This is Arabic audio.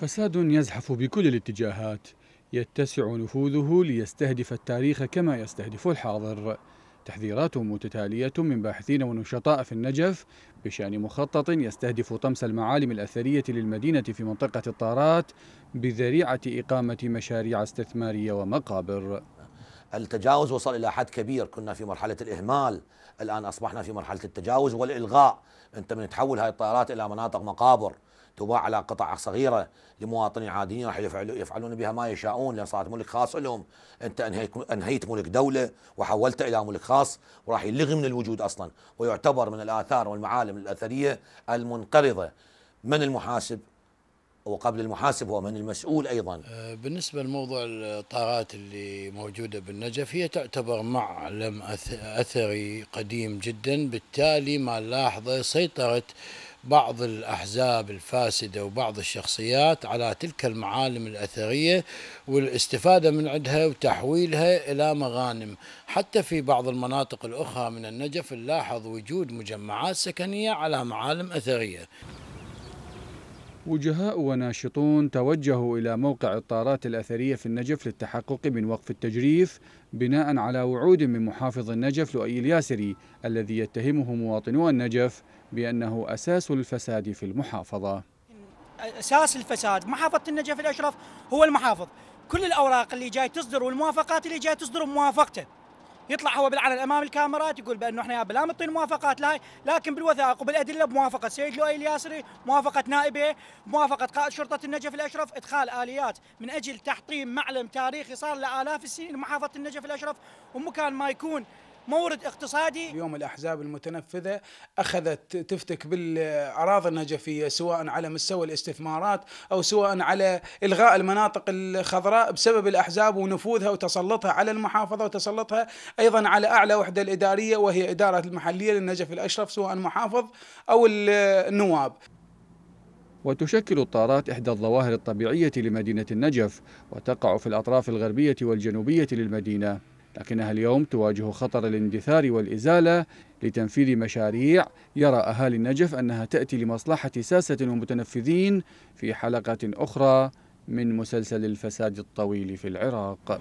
فساد يزحف بكل الاتجاهات يتسع نفوذه ليستهدف التاريخ كما يستهدف الحاضر تحذيرات متتالية من باحثين ونشطاء في النجف بشأن مخطط يستهدف طمس المعالم الأثرية للمدينة في منطقة الطارات بذريعة إقامة مشاريع استثمارية ومقابر التجاوز وصل إلى حد كبير كنا في مرحلة الإهمال الآن أصبحنا في مرحلة التجاوز والإلغاء أنت من تحول هذه الطائرات إلى مناطق مقابر تباع على قطع صغيرة لمواطنين عاديين راح يفعلون بها ما يشاءون لأن صارت ملك خاص لهم أنت أنهيت ملك دولة وحولت إلى ملك خاص وراح يلغي من الوجود أصلا ويعتبر من الآثار والمعالم الأثرية المنقرضة من المحاسب وقبل المحاسب هو من المسؤول ايضا أه، بالنسبه لموضوع الطارات اللي موجوده بالنجف هي تعتبر معلم اثري قديم جدا بالتالي ما نلاحظه سيطره بعض الأحزاب الفاسدة وبعض الشخصيات على تلك المعالم الأثرية والاستفادة من عندها وتحويلها إلى مغانم حتى في بعض المناطق الأخرى من النجف نلاحظ وجود مجمعات سكنية على معالم أثرية وجهاء وناشطون توجهوا إلى موقع الطارات الأثرية في النجف للتحقق من وقف التجريف بناء على وعود من محافظ النجف لؤي الياسري الذي يتهمه مواطنو النجف بأنه أساس الفساد في المحافظة أساس الفساد محافظة النجف الأشرف هو المحافظ كل الأوراق اللي جاي تصدر والموافقات اللي جاي تصدر موافقته يطلع هو بالعلن امام الكاميرات يقول بانه احنا لا بنعطي موافقات لا لكن بالوثائق وبالادله بموافقه سيد لؤي الياسري، موافقه نائبه، موافقه قائد شرطه النجف الاشرف، ادخال اليات من اجل تحطيم معلم تاريخي صار لالاف السنين محافظه النجف الاشرف ومكان ما يكون مورد اقتصادي اليوم الأحزاب المتنفذة أخذت تفتك بالأراضي النجفية سواء على مستوى الاستثمارات أو سواء على إلغاء المناطق الخضراء بسبب الأحزاب ونفوذها وتسلطها على المحافظة وتسلطها أيضا على أعلى وحدة الإدارية وهي إدارة المحلية للنجف الأشرف سواء المحافظ أو النواب وتشكل الطارات إحدى الظواهر الطبيعية لمدينة النجف وتقع في الأطراف الغربية والجنوبية للمدينة لكنها اليوم تواجه خطر الاندثار والإزالة لتنفيذ مشاريع يرى أهالي النجف أنها تأتي لمصلحة ساسة ومتنفذين في حلقة أخرى من مسلسل الفساد الطويل في العراق